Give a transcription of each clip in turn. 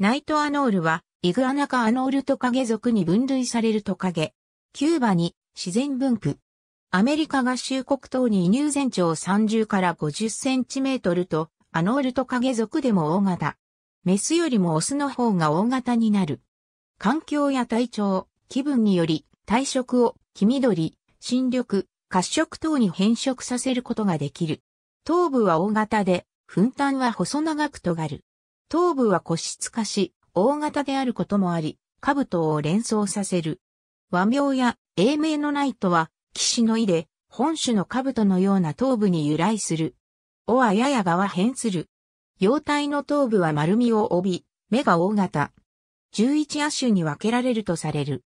ナイトアノールは、イグアナカアノールトカゲ属に分類されるトカゲ。キューバに自然分布。アメリカ合衆国等に移入全長30から50センチメートルと、アノールトカゲ属でも大型。メスよりもオスの方が大型になる。環境や体調、気分により、体色を黄緑、新緑、褐色等に変色させることができる。頭部は大型で、粉端は細長く尖る。頭部は個室化し、大型であることもあり、兜を連想させる。和名や英名のナイトは、騎士の意で、本種の兜のような頭部に由来する。尾はやや側変する。幼体の頭部は丸みを帯び、目が大型。十一亜種に分けられるとされる。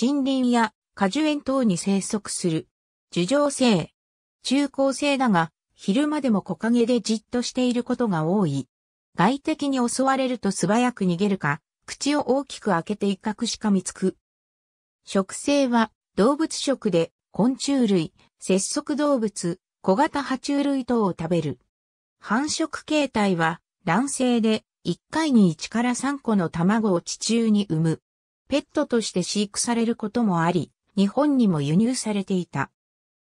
森林や果樹園等に生息する。樹上性。中高性だが、昼間でも木陰でじっとしていることが多い。外敵に襲われると素早く逃げるか、口を大きく開けて威嚇しかみつく。食性は動物食で昆虫類、節足動物、小型爬虫類等を食べる。繁殖形態は卵性で1回に1から3個の卵を地中に産む。ペットとして飼育されることもあり、日本にも輸入されていた。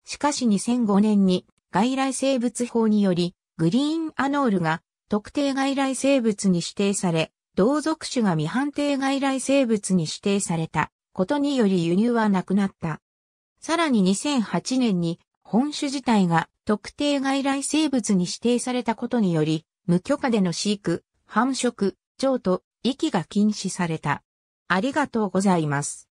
しかし2005年に外来生物法によりグリーンアノールが特定外来生物に指定され、同属種が未判定外来生物に指定されたことにより輸入はなくなった。さらに2008年に本種自体が特定外来生物に指定されたことにより、無許可での飼育、繁殖、譲渡、息が禁止された。ありがとうございます。